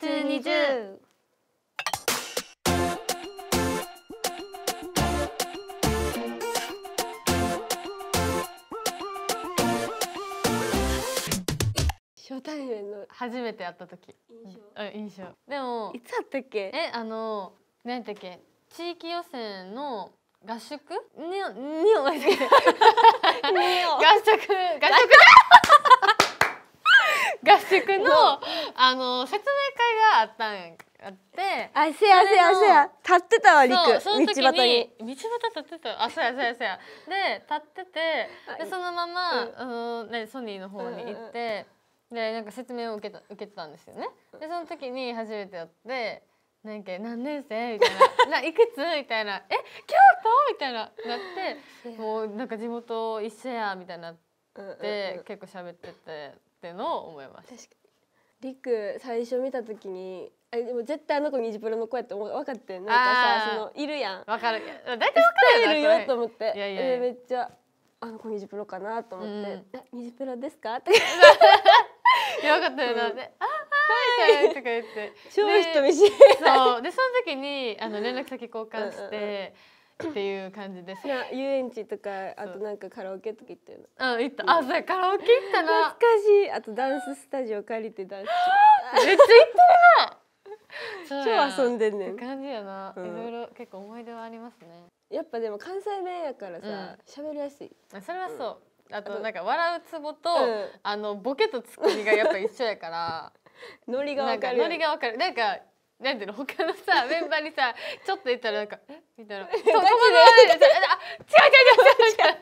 220初対面の初めて会った時印象,、うん、でもいつ会ったっけえあの何やったっけ地域予選の合宿にに 合宿合宿だ合宿のあの説明会があったんやんあってあせやせやせや立ってたわりく道端に道端立ってたあそうやそうやそうやで立っててでそのまま、うん、あのねソニーの方に行って、うん、でなんか説明を受けた受けてたんですよねでその時に初めてやってなんか何年生みたいな「ないくつ?」みたいな「え京都?」みたいななってもうなんか地元一緒やみたいなって、結構喋っててってのを思います。確かにリク最初見た時にあでも絶対あの子ニジプロの子やって分かってなんかさそのいるやん分かる 大体分かるいるよと思っていやいやめっちゃあの子ニジプロかなと思って、あニジプロですかって 分かったよな、うん、あはい」とか言って超人 見知りそうでその時にあの連絡先交換して、うんうんうんっていう感じです。遊園地とかあとなんかカラオケとか行ったよな。あ行った。あそれカラオケ行ったな。懐かしい。あとダンススタジオ借りてダンス。めっちゃ行ってるな。超遊んでんねん。感じやな。いろいろ結構思い出はありますね。やっぱでも関西弁やからさ喋、りやすい。あそれはそう。あとなんか笑うツボと、あのボケとツッコミがやっぱ一緒やから。ノリがわかる。ノリがわかる。なんかなんていうの他のさ メンバーにさちょっと言ったらなんか「えみたいな「そう戸惑われてあ違う違う違う違う」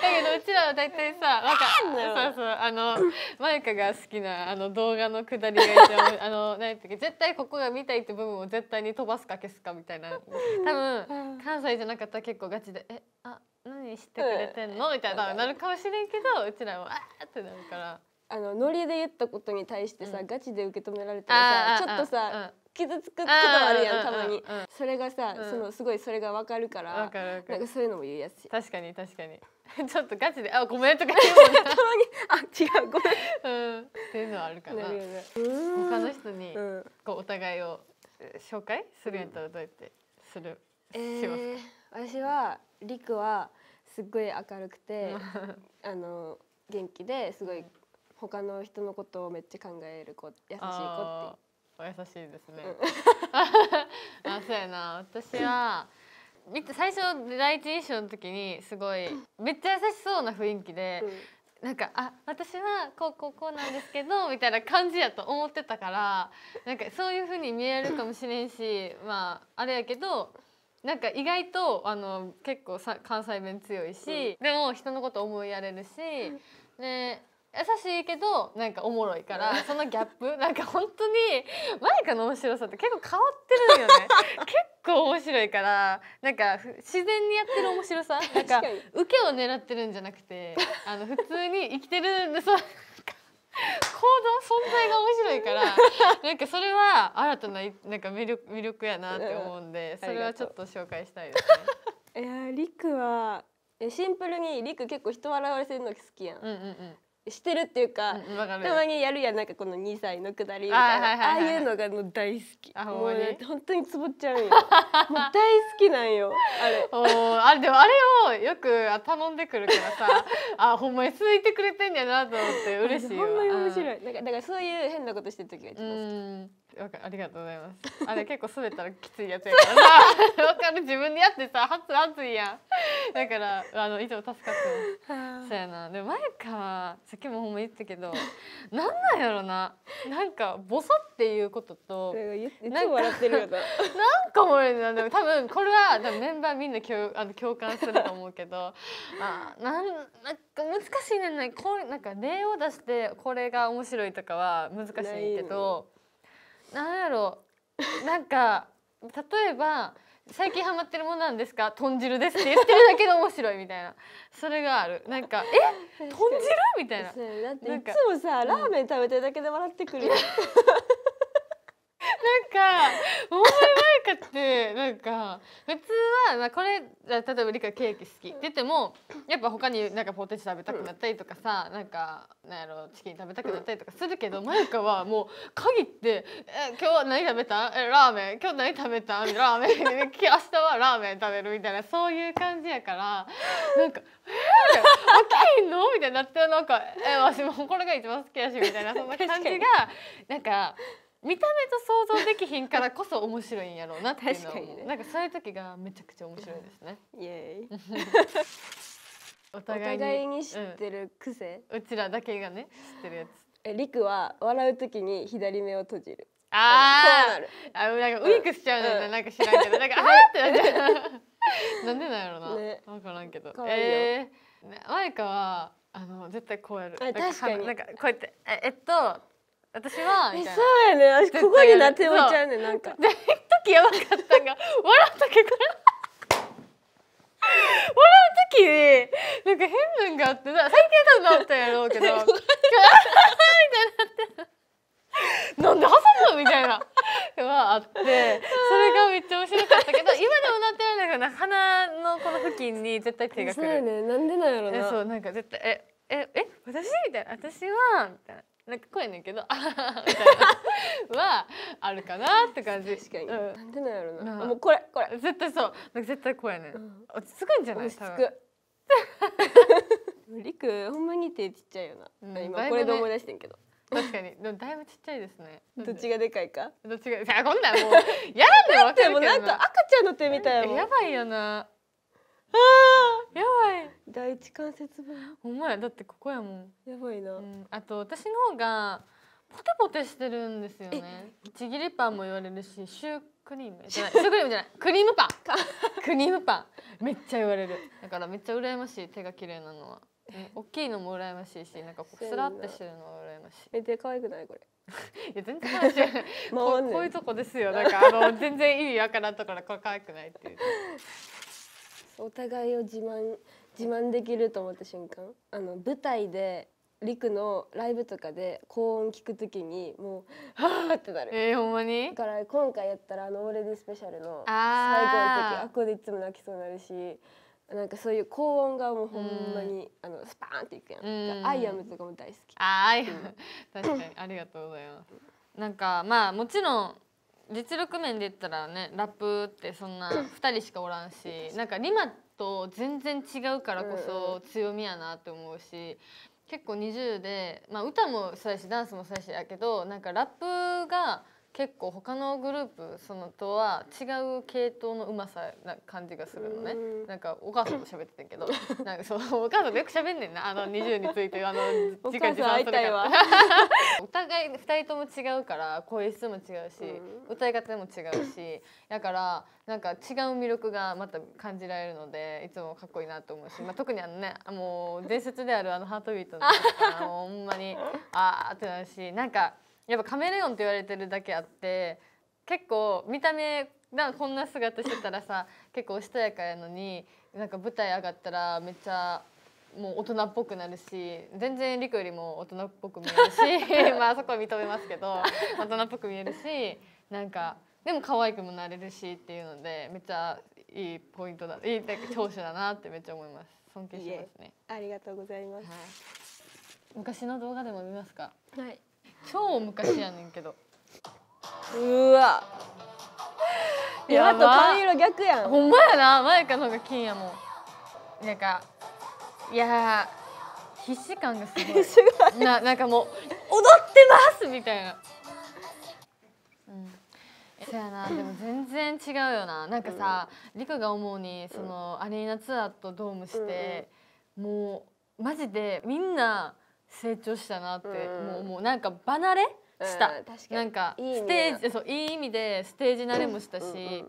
だけどうちらは大体さなんかそうそうあのマイカが好きなあの動画のくだりが一番 あの何ていうか絶対ここが見たいって部分を絶対に飛ばすか消すかみたいな多分関西じゃなかったら結構ガチで「えあ何してくれてんの?」みたいななるかもしれんけどうちらは「あっ!」ってなるから。あのノリで言ったことに対してさ、うん、ガチで受け止められたらさちょっとさ、傷つくことあるやんたまにそれがさ、うん、そのすごいそれがわかるからなんかそういうのも言うやつ確かに確かに ちょっとガチで「あごめん」とか言うもん たまに「あ違うごめん」うん、っていうのはあるかななる他の人に、うん、こうお互いを紹介するやったらどうやってする、うん、しますか、えー、私はりくはすっごい明るくてあの元気ですごい他の人のことをめっちゃ考える子優しい子ってお優しいですね、う ん、あそうやな私は見て最初第一印象の時にすごいめっちゃ優しそうな雰囲気で、うん、なんか「あ私はこうこうこうなんですけど」みたいな感じやと思ってたからなんかそういうふうに見えるかもしれんしまああれやけどなんか意外とあの結構さ関西弁強いし、うん、でも人のこと思いやれるし、で優しいけどなんかおもろいからそのギャップ なんか本当にマイカの面白さって結構変わってるんよね 結構面白いからなんか自然にやってる面白さなんか受けを狙ってるんじゃなくてあの普通に生きてるんでそう 行動存在が面白いからなんかそれは新たななんか魅力魅力やなって思うんでそれはちょっと紹介したいですね。いやりくはシンプルにりく結構人笑われてるの好きやん。うんうんうんしてるっていうか、うん、かたまにやるやんなんかこの2歳のくだりみたいな、ああいうのがもう大好きもうね本当につぼっちゃうよ もう大好きなんよあれおあれでもあれをよく頼んでくるからさあほんまに続いてくれてんやなと思って嬉しいよほんまに面白い、うん、なんかだからそういう変なことしてる時が一番好きわかありがとうございます。あれ結構滑ったらきついやつやからさ、わかる自分でやってさ、熱熱いやん。だからあのいつも助かってます。そうやな。でも前からさっきもほんま言ったけど、なんなんやろな。なんかボソっていうことと、なんか笑ってるよな。なんかもうなでも多分これは多分メンバーみんな共あの共感すると思うけど、あなんなんか難しいねんな。こうなんか例を出してこれが面白いとかは難しいけど。なんやろうなんか例えば最近ハマってるものなんですか豚汁ですって言ってるだけで面白いみたいなそれがあるなんか え豚汁みたいなだっていつもさ、うラーメン食べてるだけで笑ってくる、なんか前マイカってなんか普通は、まあ、これ例えば理科ケーキ好きって言ってもやっぱ他になんかポテチ食べたくなったりとかさ、なんかなんやろチキン食べたくなったりとかするけどマイカはもう限って「え今日何食べたえラーメン今日何食べたラーメン明日はラーメン食べる」みたいなそういう感じやからなんか「えー、飽きんの?」みたいになってなんか「えー、わしもこれが一番好きやし」みたいなそんな感じがなんか。見た目と想像できひんからこそ面白いんやろうなっていうの 確かにねなんかそういう時がめちゃくちゃ面白いですね。イエーイ お互いに互いに知ってる癖、うちらだけがね知ってるやつ。えりくは笑う時に左目を閉じるあうあーるあなんかウィークしちゃうのね、うんなんか知らんけどなんかあーってなっちゃう。なんでなんやろうな。ねわからんけど。可愛いよえーねマイカはあの絶対こうやる。あ確かにはなんかこうやってええっと私はみたいなそうやねここになってもちゃうねなんかで一時やばかったんが笑ったけら笑う時になんか変分があってな最低だなったやろうけど みたいなってなんで挟むみたいなはあってそれがめっちゃ面白かったけど今でもなってないんだけど鼻のこの付近に絶対手がくるそうやねなんでなんやろうなそうなんか絶対えええ私みたいな私はみたいななんか声ねんけど「ああ」みたいなはあるかなって感じ確かに、うん、なんでなんやろな、まあ、もうこれこれ絶対そうなんか絶対こうやね、うん、落ち着くんじゃない落ち着くりく ほんまに手ちっちゃいよな、うん、今これで思い出してんけど、確かにでもだいぶちっちゃいですね どっちがでかいかどっちがいやこんなんもうやらんでもかるけどな なんか赤ちゃんの手みたいやばいよなあやばい第一関節部ほんまやだってここやもんやばいな、うん、あと私の方がポテポテしてるんですよねちぎりパンも言われるしシュークリームじゃないシュークリームじゃないクリームパンクリームパンめっちゃ言われるだからめっちゃ羨ましい手が綺麗なのは大きいのも羨ましいしなんかこうスラってしてるのは羨ましいえっ 可愛くない これいや全然可愛いこういうとこですよなんかあの全然意味わからんところこれ可愛くないっていうお互いを自慢自慢できると思った瞬間あの舞台でりくのライブとかで高音聞くときにもうはあってなるえー、ほんまにだから今回やったらあの「オーレディスペシャル」の最後の時あっこでいつも泣きそうになるしなんかそういう高音がもうほんまに、あのスパーンっていくやん「アイアム」とかも大好きああ、うん、確かにありがとうございますなんかまあもちろん実力面で言ったらねラップってそんな2 人しかおらんしなんかリマと全然違うからこそ強みやなって思うし、結構20で、まあ、歌もそうやしダンスもそうやしやけどなんかラップが。結構他のグループそのとは違う系統のうまさな感じがするのねなんかお母さんと喋ってたけど なんかそお母さんとよく喋んねんなあの20についてあの時間時間すかお互い2 人とも違うから声質も違うし、う歌い方も違うしだからなんか違う魅力がまた感じられるのでいつもかっこいいなと思うし、まあ、特にあのねもう伝説であるあのハートビートのほんまにああってなるしなんか。やっぱカメレオンって言われてるだけあって結構見た目がこんな姿してたらさ 結構おしとやかやのになんか舞台上がったらめっちゃもう大人っぽくなるし全然陸よりも大人っぽく見えるし まあそこは認めますけど大人っぽく見えるしなんかでも可愛くもなれるしっていうのでめっちゃいいポイントだいい長所だなってめっちゃ思います尊敬しますねありがとうございます、はい、昔の動画でも見ますかはい超昔やねんけどうわい今と髪色逆やんほんまやな前かの方が金やもんなんかいや必死感がすごい すごいななんかもう踊ってますみたいなうんそやなでも全然違うよななんかさりく、うん、が思うにそのアリーナツアーとドームして、うん、もうマジでみんな成長したなって、もうもうなんか離れした、なんかステージそういい意味でステージ慣れもしたし、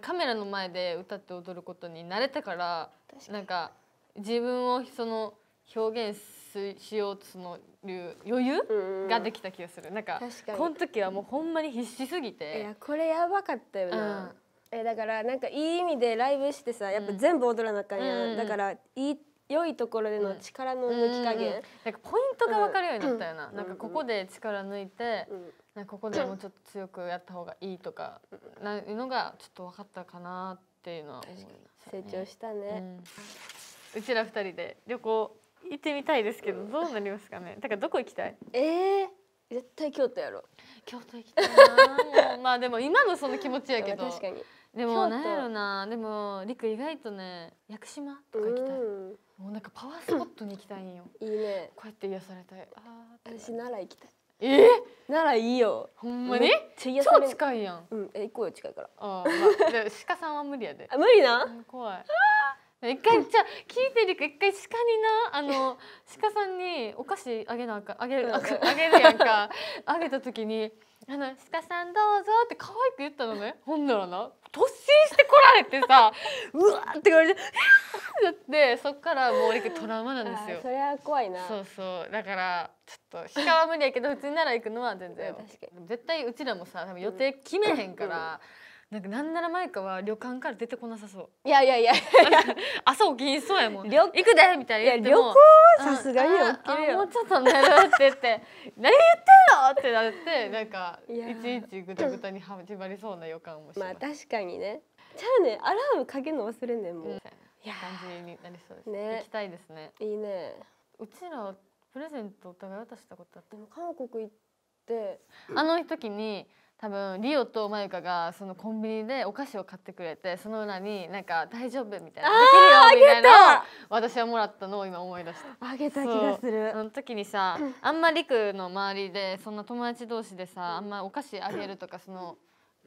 カメラの前で歌って踊ることに慣れたからなんか自分をその表現すしようとその余裕ができた気がするなんかこの時はもうほんまに必死すぎていやこれやばかったよな、えだからなんかいい意味でライブしてさやっぱ全部踊らなあかんや、うん、だからいいって良いところでの力の抜き加減、うんうん、なんかポイントが分かるようになったよな、うん、なんかここで力抜いて、なんかここでもうちょっと強くやった方がいいとか、なのがちょっと分かったかなっていうのは思いま、ね、成長したね、うちら二人で旅行行ってみたいですけど、どうなりますかねだからどこ行きたいええー絶対京都やろう京都行きたいな まあでも今のその気持ちやけど確かにでもなやろなでもりく意外とね屋久島とか行きたい、もうなんかパワースポットに行きたいんよ いいねこうやって癒されたいあ私奈良行きたいえ奈良いいよほんまに超近いやんうんえ行こうよ近いからあ、あ、まあ、鹿さんは無理やであ無理な怖い一回じゃ聞いてるか一回鹿になあの鹿さんにお菓子あげなあかあげるあげるやんかあげた時にあの「鹿さんどうぞ」って可愛く言ったのねほんならな突進してこられてさ うわって言われて「ってそっからもうくトラウマなんですよそれは怖いなそうそうだからちょっと鹿は無理やけどうちなら行くのは全然確かに絶対うちらもさ多分予定決めへんから、うんうんなんかなんならマイカは旅館から出てこなさそういやいやいや朝起きにそうやもん行くでみたいな言っても旅行さすがに起きるよもうちょっと寝って言って 何言ってんのってなって なんかいちいちぐたぐたに始まりそうな予感もしまあ確かにねじゃあねアラームかけるの忘れんねんもう、うん、いや感じになりそうですね行きたいですねいいねうちらプレゼントお互い渡したことあって韓国行ってあの時に多分リオとマユカがそのコンビニでお菓子を買ってくれてその裏になんか大丈夫みたいなできるよみたいな私はもらったのを今思い出したあげた気がするその時にさあんまりくの周りでそんな友達同士でさあんまお菓子あげるとかその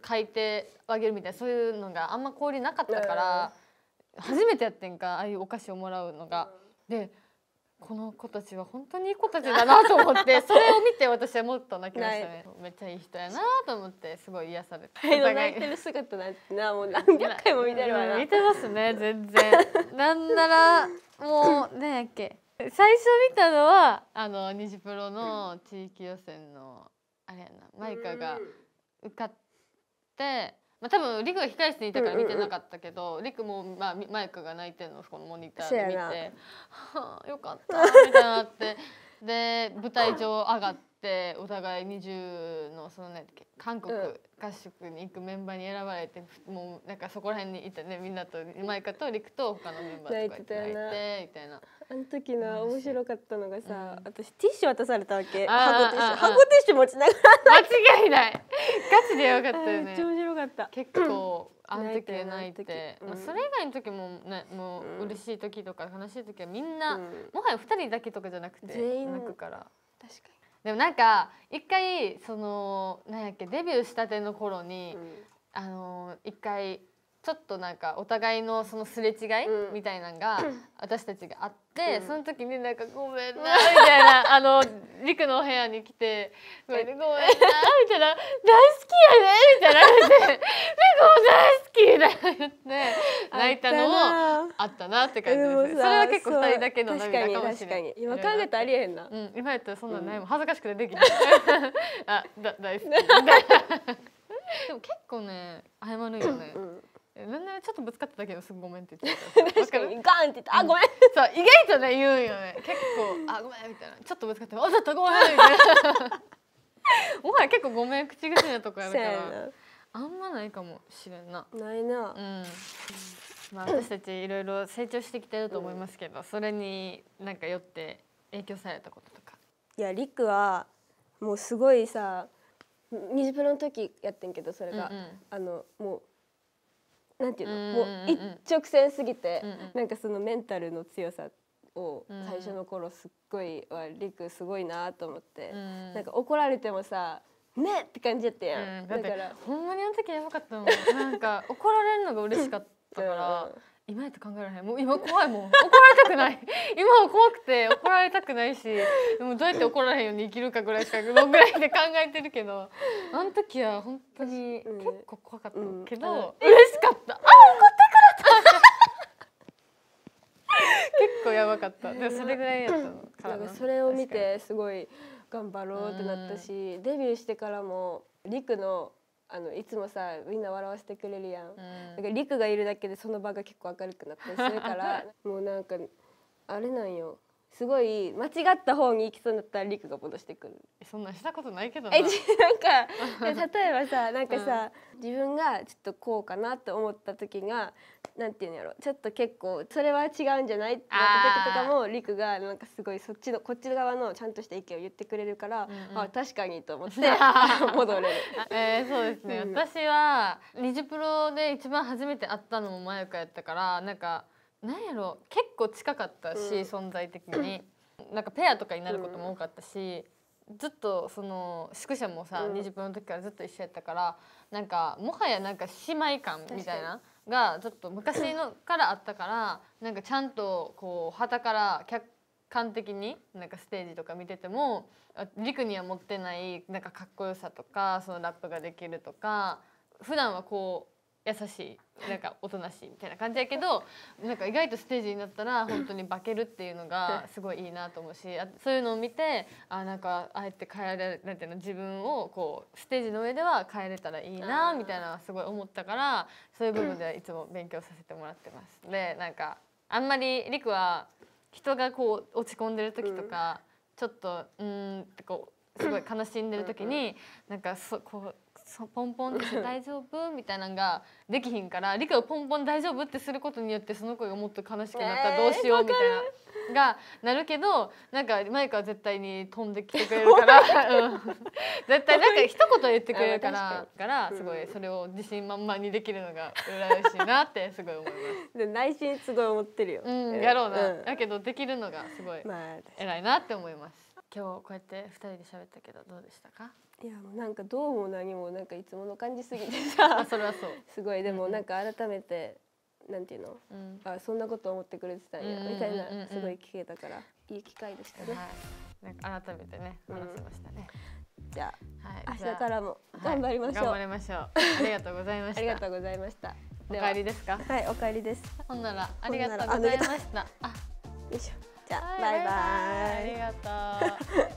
書いてあげるみたいなそういうのがあんま氷なかったから初めてやってんかああいうお菓子をもらうのが。でこの子たちは本当にいい子たちだなと思って それを見て私はもっと泣きましたねめっちゃいい人やなと思ってすごい癒されて泣いてる姿なんてなもう何百回も見てるわな見てますね全然なんならもう何やっけ最初見たのはあのジプロの地域予選のあれやなマイカが受かってまあ、多分リクが控え室にいたから見てなかったけど、うんうん、リクも、まあ、マイクが泣いてるのこのモニターで見て「はあよかった」みたいなってで舞台上上がって。てお互い20のそのね韓国合宿に行くメンバーに選ばれて、もうなんかそこら辺にいたねみんなとマイカと陸と他のメンバーとかいてみたいな。あの時の面白かったのがさ、うん、私ティッシュ渡されたわけハゴティッシュティッシュ持ちながら間違いないガチでよかったよねめっちゃ面白かった結構あの時泣いて、うん、まあ、それ以外の時もねもう嬉しい時とか悲しい時はみんな、うん、もはや2人だけとかじゃなくて泣くから確かにでもなんか一回そのなんやっけデビューしたての頃に、うん、あの一回ちょっとなんかお互いのそのすれ違いみたいなのが私たちがあって、うん、その時になんか「ごめんな」みたいなあのりくのお部屋に来て「ごめんな」みたいな「大好きやね」みたいな言て「大好き」みたいな言って泣いたのもあったなって感じですそれは結構二人だけの涙かもしれない今考えたらありえへんな、うん、今やったらそんなないもん恥ずかしくてできない あだ大好き でも結構ね謝るよね、うんなんなちょっとぶつかっただけど、すぐごめんって言っちゃった確かにガンって言ったあごめんそう意外とね言うんよね結構あごめんみたいなちょっとぶつかってょっとごめんみたいなもはや結構ごめん口癖なとこやるからあんまないかもしれんなないなうんまあ私たちいろいろ成長してきてると思いますけど、うん、それになんかよって影響されたこととかいやりくはもうすごいさニジプロの時やってんけどそれが、うんうん、あのもうなんていうのもう一直線すぎて、うなんかそのメンタルの強さを最初の頃すっごいはりくすごいなと思って、なんか怒られてもさねって感じやったやん、だからほんまにあの時やばかったもんなんか怒られるのが嬉しかったから今やった考えられへんもう今怖いもん怒られたくない 今は怖くて怒られたくないしでもどうやって怒られへんように生きるかぐらいしかぐらいで考えてるけどあの時は本当に結構怖かったけど、うんうん、嬉しかった、あ怒ってくれた結構やばかったでそれぐらいやったのかそれを見てすごい頑張ろうってなったしデビューしてからもりくのあのいつもさみんな笑わせてくれるやん、うん、だから陸がいるだけでその場が結構明るくなったりするから もうなんかあれなんよすごい間違った方に行きそうだったらリクが戻してくるそんなしたことないけどえ なんか 例えばさなんかさ、うん、自分がちょっとこうかなと思った時がなんていうんやろちょっと結構それは違うんじゃないってなった時とかもリクがなんかすごいそっちのこっち側のちゃんとした意見を言ってくれるから、うんうん、あ確かにと思って 戻れる。えー、そうですね、うん、私はニジプロで一番初めて会ったのもマユカやったからなんか。なんやろ結構近かったし、うん、存在的に なんかペアとかになることも多かったし、うん、ずっとその宿舎もさ、うん、20分の時からずっと一緒やったからなんかもはやなんか姉妹感みたいながちょっと昔のからあったからなんかちゃんとこう旗から客観的になんかステージとか見てても陸には持ってないなんかかっこよさとかそのラップができるとか普段はこう優しいなんかおとなしいみたいな感じやけどなんか意外とステージになったら本当に化けるっていうのがすごいいいなと思うしそういうのを見てあなんかあえて変えられなんていうの自分をこうステージの上では変えれたらいいなみたいなすごい思ったからそういう部分ではいつも勉強させてもらってます。でなんかあんまりりくは人がこう落ち込んでる時とか、ちょっとうんってこうすごい悲しんでる時に、なんかそこう。そうポンポンって大丈夫?」みたいなのができひんからりくをポンポン「大丈夫?」ってすることによってその子がもっと悲しくなったらどうしようみたいな、がなるけどなんかマイクは絶対に飛んできてくれるから、絶対なんか一言言ってくれるから からすごいそれを自信満々にできるのが羨ましいなってすごい思います。で内心すごい思ってるよ。うんやろうな、だけどできるのがすごい偉いなって思います。今日こうやって二人で喋ったけどどうでしたかいやもうなんかどうも何もなんかいつもの感じすぎてさ それはそうすごいでもなんか改めて、なんていうの、うん、あそんなこと思ってくれてたんや、みたいなすごい聞けたからいい機会でしたね、はい、なんか改めてね話せましたね、じゃあ、はい、明日からも頑張りましょう、はい、頑張りましょうありがとうございましたありがとうございましたお帰りですかはいお帰りですほんならありがとうございましたあよいしょじゃあ、バイバイ。ありがとう。